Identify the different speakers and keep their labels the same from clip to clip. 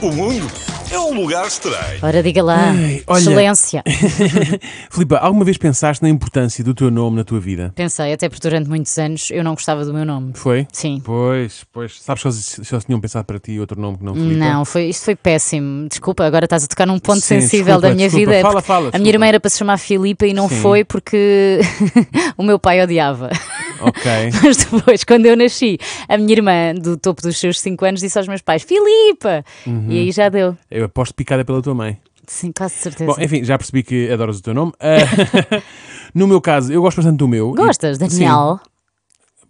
Speaker 1: O mundo é um lugar estranho. Ora, diga lá, Ai, olha. excelência.
Speaker 2: Filipe, alguma vez pensaste na importância do teu nome na tua vida?
Speaker 1: Pensei, até porque durante muitos anos eu não gostava do
Speaker 2: meu nome. Foi? Sim. Pois, pois. Sabes se eles, se tinham pensado para ti outro nome que não Filipe? Não,
Speaker 1: foi, isto foi péssimo. Desculpa, agora estás a tocar num ponto Sim, sensível desculpa, da minha desculpa. vida. É fala, fala. A desculpa. minha irmã era para se chamar Filipa e não Sim. foi porque o meu pai odiava. Ok. Mas depois, quando eu nasci, a minha irmã, do topo dos seus 5 anos, disse aos meus pais: Filipa! Uhum. E aí já deu.
Speaker 2: Eu aposto picada pela tua mãe. Sim, quase certeza. Bom, enfim, já percebi que adoras o teu nome. Uh, no meu caso, eu gosto bastante do meu. Gostas, e, Daniel? Sim.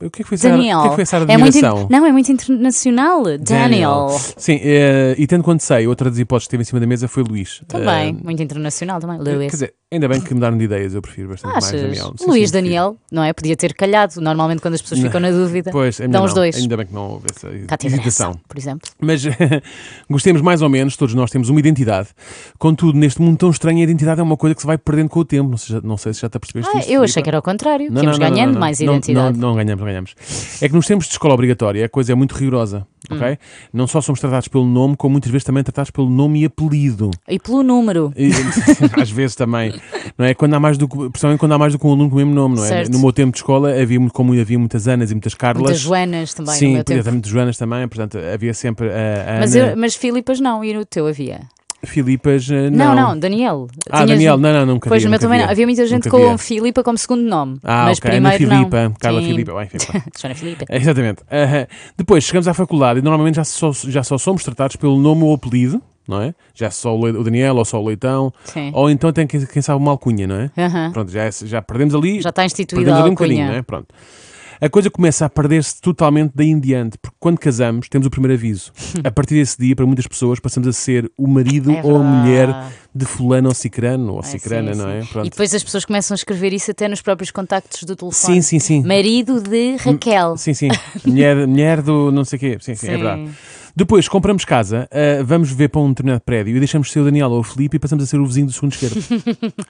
Speaker 2: O que é que foi essa, Daniel. Que é que foi essa é muito,
Speaker 1: Não, é muito internacional. Daniel.
Speaker 2: Sim, uh, e tanto quanto sei, outra das hipóteses que teve em cima da mesa foi Luís. Também,
Speaker 1: uh, muito internacional também. Luís Quer dizer,
Speaker 2: Ainda bem que me deram de ideias, eu prefiro bastante Achas? mais Daniel. Sim,
Speaker 1: Luís sim, Daniel, não é? Podia ter calhado. Normalmente, quando as pessoas ficam na dúvida, pois, dão os dois. Ainda bem que não houve essa hesitação. Por exemplo.
Speaker 2: Mas gostemos mais ou menos, todos nós temos uma identidade. Contudo, neste mundo tão estranho, a identidade é uma coisa que se vai perdendo com o tempo. Não sei, não sei se já te apercebeste ah, Eu achei Filipe. que era o contrário. que íamos ganhando mais identidade. Não, não, ganhamos, ganhamos. É que nos tempos de escola obrigatória, a coisa é muito rigorosa. Ok, Hum. Não só somos tratados pelo nome, como muitas vezes também tratados pelo nome e apelido.
Speaker 1: E pelo número. E,
Speaker 2: às vezes também. Não é? quando há mais do que, principalmente quando há mais do que um aluno com o mesmo nome, não é? Certo. No meu tempo de escola havia, como havia muitas Anas e muitas Carlas. Muitas Joanas também. Sim, no meu tempo. muitas Joanas também, portanto havia sempre a, a mas, Ana... eu,
Speaker 1: mas Filipas não, e no teu havia?
Speaker 2: Filipas, não. Não, não, Daniel. Ah, Tinhas... Daniel, não, não, não nunca Pois também Havia muita gente com via.
Speaker 1: Filipa como segundo nome. Ah, mas okay. primeiro Ana Filipa, não. Carla Sim. Filipa.
Speaker 2: Bem, Filipa. Exatamente. Uh -huh. Depois chegamos à faculdade e normalmente já só, já só somos tratados pelo nome ou apelido não é? Já só o Daniel, ou só o Leitão, Sim. ou então tem quem, sabe uma alcunha, não é? Uhum. Pronto, já, é, já perdemos ali. Já está instituído perdemos ali um bocadinho, não é? Pronto a coisa começa a perder-se totalmente daí em diante, porque quando casamos temos o primeiro aviso. A partir desse dia, para muitas pessoas, passamos a ser o marido é ou a mulher de fulano ou cicrano, ou é, cicrana, sim, não é? Pronto. E
Speaker 1: depois as pessoas começam a escrever isso até nos próprios contactos do telefone. Sim, sim, sim. Marido de Raquel. Sim,
Speaker 2: sim. mulher, mulher do não sei o quê. Sim, sim, é sim. é verdade. Depois compramos casa, uh, vamos ver para um determinado prédio e deixamos ser o Daniel ou o Felipe e passamos a ser o vizinho do segundo esquerdo.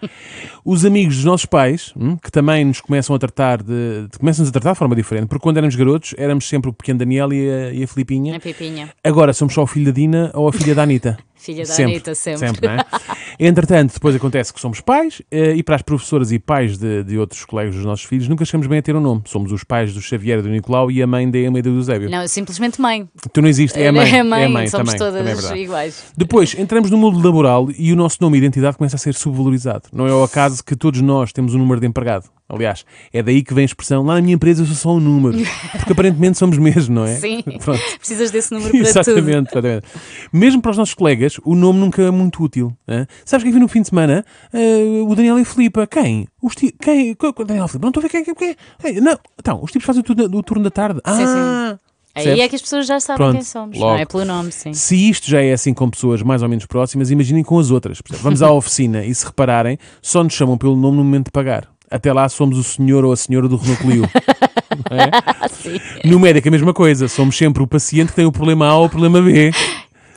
Speaker 2: Os amigos dos nossos pais, hum, que também nos começam a tratar de, de começam a tratar de forma diferente, porque quando éramos garotos éramos sempre o pequeno Daniel e a, e a A Pipinha. Agora somos só o filho da Dina ou a filha da Anitta. Filha da sempre, Anitta, sempre. sempre né? Entretanto, depois acontece que somos pais eh, e para as professoras e pais de, de outros colegas dos nossos filhos nunca chegamos bem a ter um nome. Somos os pais do Xavier e do Nicolau e a mãe da Emma e do Eusébio.
Speaker 1: Não, simplesmente mãe. Tu não existes, é a mãe. É a mãe, é a mãe somos também, todas também é iguais.
Speaker 2: Depois, entramos no mundo laboral e o nosso nome e identidade começa a ser subvalorizado. Não é o acaso que todos nós temos um número de empregado. Aliás, é daí que vem a expressão lá na minha empresa eu sou só um número. Porque aparentemente somos mesmo, não é? Sim. Pronto. Precisas desse número para exatamente, tudo. Exatamente. Mesmo para os nossos colegas, o nome nunca é muito útil. Sabes é que vi no fim de semana uh, o Daniel e Filipa. Quem? Os ti... Quem? Daniel e Filipa. Não estou a ver quem é. é quem é? Não. Então, os tipos fazem o turno da tarde. Sim, ah! Sim. Aí é que as pessoas já sabem Pronto, quem somos, logo. não é pelo nome, sim. Se isto já é assim com pessoas mais ou menos próximas, imaginem com as outras. Vamos à oficina e se repararem, só nos chamam pelo nome no momento de pagar. Até lá somos o senhor ou a senhora do Renault Clio. é? No médico é a mesma coisa, somos sempre o paciente que tem o problema A ou o problema B.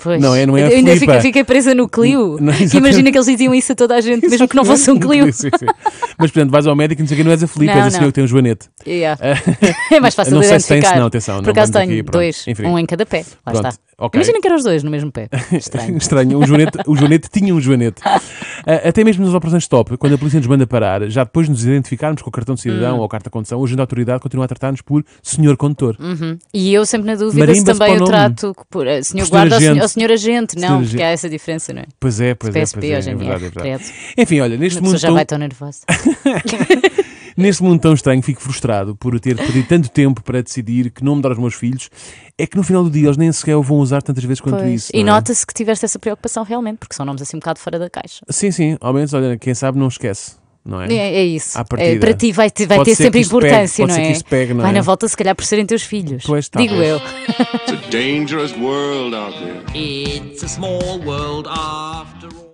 Speaker 2: Pois. Não é, não é Eu ainda fiquei,
Speaker 1: presa no Clio. Não, que imagina que eles diziam isso a toda a gente, mesmo que não fosse um Clio. Sim,
Speaker 2: sim. Mas, portanto, vais ao médico e não sei que, não és a Filipe, és a senhora que tem um joanete. Yeah. Ah, é mais fácil não de identificar. Não sei se tens, não, atenção. Por não, acaso tenho aqui, dois, Enfim. um em cada pé. Lá pronto. está. Okay. Imagina que eram os dois no mesmo pé. Estranho. Estranho. O joanete, o joanete tinha um joanete. Eh, até mesmo nas operações stop, quando a polícia nos manda parar, já depois de nos identificarmos com o cartão de cidadão uhum. ou carta de condução, hoje a autoridade continua a tratar-nos por senhor condutor. Uhum.
Speaker 1: E eu sempre na dúvida Marimba se também eu trato por uh, senhor por guarda senhor ou, senhor agente, não, senhor porque há essa diferença, não é? Pois é, pois PSP, é. PSP é, hoje em é dia. É Enfim, olha, neste Uma já tão... vai tão nervosa.
Speaker 2: Nesse mundo tão estranho, fico frustrado por ter perdido tanto tempo para decidir que não me dar aos meus filhos. É que no final do dia eles nem sequer o vão usar tantas vezes quanto pois. isso.
Speaker 1: E é? nota-se que tiveste essa preocupação realmente, porque são nomes assim um bocado fora da caixa.
Speaker 2: Sim, sim. Ao menos, olha, quem sabe não esquece. É? É, é? isso. É, para ti vai, vai ter sempre importância, pegue, não, é? Pegue, não vai é? na
Speaker 1: volta, se calhar, por serem teus filhos. Pois, tá, Digo pois. eu. It's
Speaker 2: a dangerous world out there. It's a
Speaker 1: small world after all.